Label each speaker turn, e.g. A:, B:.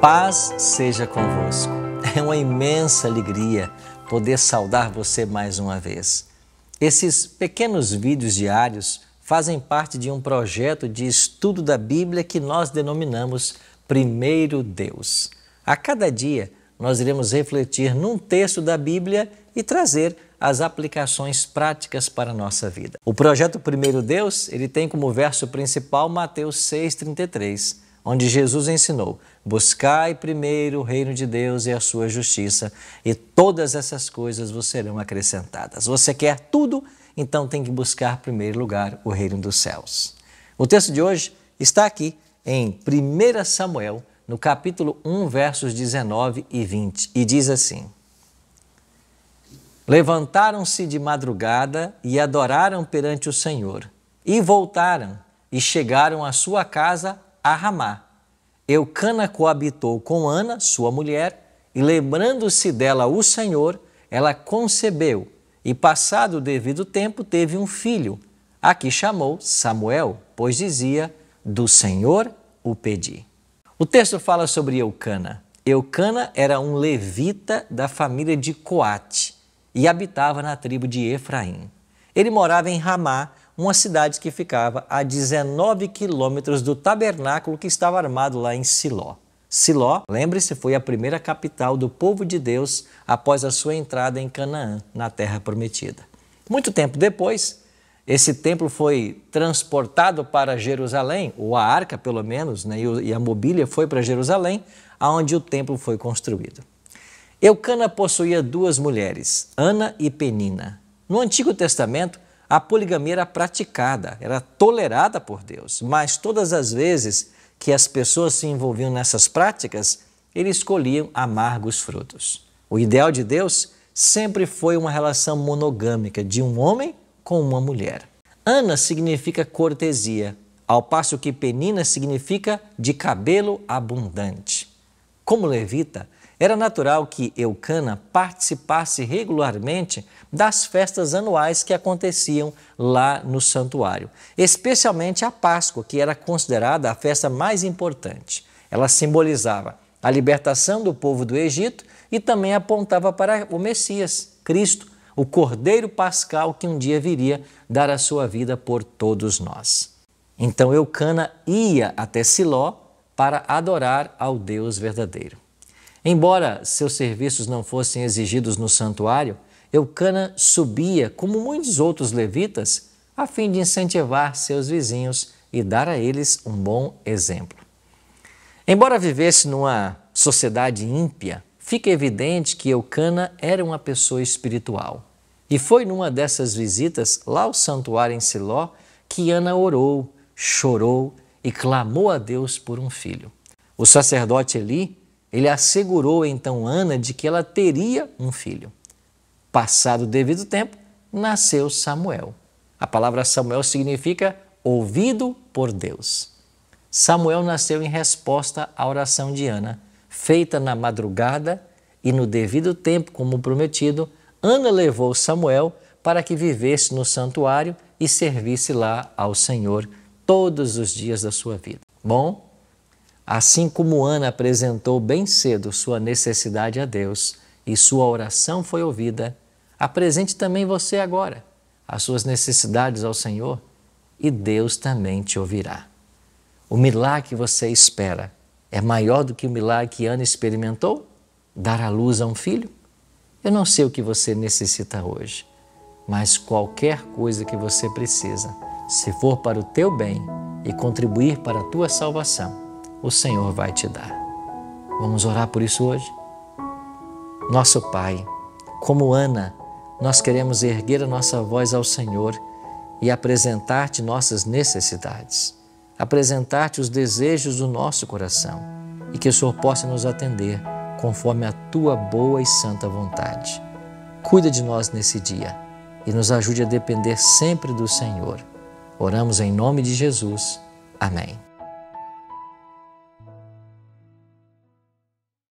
A: Paz seja convosco. É uma imensa alegria poder saudar você mais uma vez. Esses pequenos vídeos diários fazem parte de um projeto de estudo da Bíblia que nós denominamos Primeiro Deus. A cada dia, nós iremos refletir num texto da Bíblia e trazer as aplicações práticas para a nossa vida. O projeto Primeiro Deus, ele tem como verso principal Mateus 6:33 onde Jesus ensinou: Buscai primeiro o reino de Deus e a sua justiça, e todas essas coisas vos serão acrescentadas. Você quer tudo, então tem que buscar em primeiro lugar o reino dos céus. O texto de hoje está aqui em 1 Samuel, no capítulo 1, versos 19 e 20, e diz assim: Levantaram-se de madrugada e adoraram perante o Senhor, e voltaram e chegaram à sua casa a Ramá. Eucana coabitou com Ana, sua mulher, e lembrando-se dela o Senhor, ela concebeu, e passado o devido tempo teve um filho, a que chamou Samuel, pois dizia: Do Senhor o pedi. O texto fala sobre Eucana. Eucana era um levita da família de Coate e habitava na tribo de Efraim. Ele morava em Ramá, uma cidade que ficava a 19 quilômetros do tabernáculo que estava armado lá em Siló. Siló, lembre-se, foi a primeira capital do povo de Deus após a sua entrada em Canaã, na terra prometida. Muito tempo depois, esse templo foi transportado para Jerusalém, ou a arca pelo menos, né, e a mobília foi para Jerusalém, aonde o templo foi construído. Eucana possuía duas mulheres, Ana e Penina. No Antigo Testamento, a poligamia era praticada, era tolerada por Deus, mas todas as vezes que as pessoas se envolviam nessas práticas, eles colhiam amargos frutos. O ideal de Deus sempre foi uma relação monogâmica de um homem com uma mulher. Ana significa cortesia, ao passo que Penina significa de cabelo abundante. Como levita, era natural que Eucana participasse regularmente das festas anuais que aconteciam lá no santuário, especialmente a Páscoa, que era considerada a festa mais importante. Ela simbolizava a libertação do povo do Egito e também apontava para o Messias, Cristo, o Cordeiro Pascal que um dia viria dar a sua vida por todos nós. Então Eucana ia até Siló para adorar ao Deus verdadeiro. Embora seus serviços não fossem exigidos no santuário, Eucana subia, como muitos outros levitas, a fim de incentivar seus vizinhos e dar a eles um bom exemplo. Embora vivesse numa sociedade ímpia, fica evidente que Eucana era uma pessoa espiritual. E foi numa dessas visitas lá ao santuário em Siló que Ana orou, chorou e clamou a Deus por um filho. O sacerdote Eli ele assegurou então Ana de que ela teria um filho. Passado o devido tempo, nasceu Samuel. A palavra Samuel significa ouvido por Deus. Samuel nasceu em resposta à oração de Ana, feita na madrugada e no devido tempo, como prometido, Ana levou Samuel para que vivesse no santuário e servisse lá ao Senhor todos os dias da sua vida. Bom, Assim como Ana apresentou bem cedo sua necessidade a Deus e sua oração foi ouvida, apresente também você agora as suas necessidades ao Senhor e Deus também te ouvirá. O milagre que você espera é maior do que o milagre que Ana experimentou? Dar à luz a um filho? Eu não sei o que você necessita hoje, mas qualquer coisa que você precisa, se for para o teu bem e contribuir para a tua salvação, o Senhor vai te dar. Vamos orar por isso hoje? Nosso Pai, como Ana, nós queremos erguer a nossa voz ao Senhor e apresentar-te nossas necessidades, apresentar-te os desejos do nosso coração e que o Senhor possa nos atender conforme a tua boa e santa vontade. Cuida de nós nesse dia e nos ajude a depender sempre do Senhor. Oramos em nome de Jesus. Amém.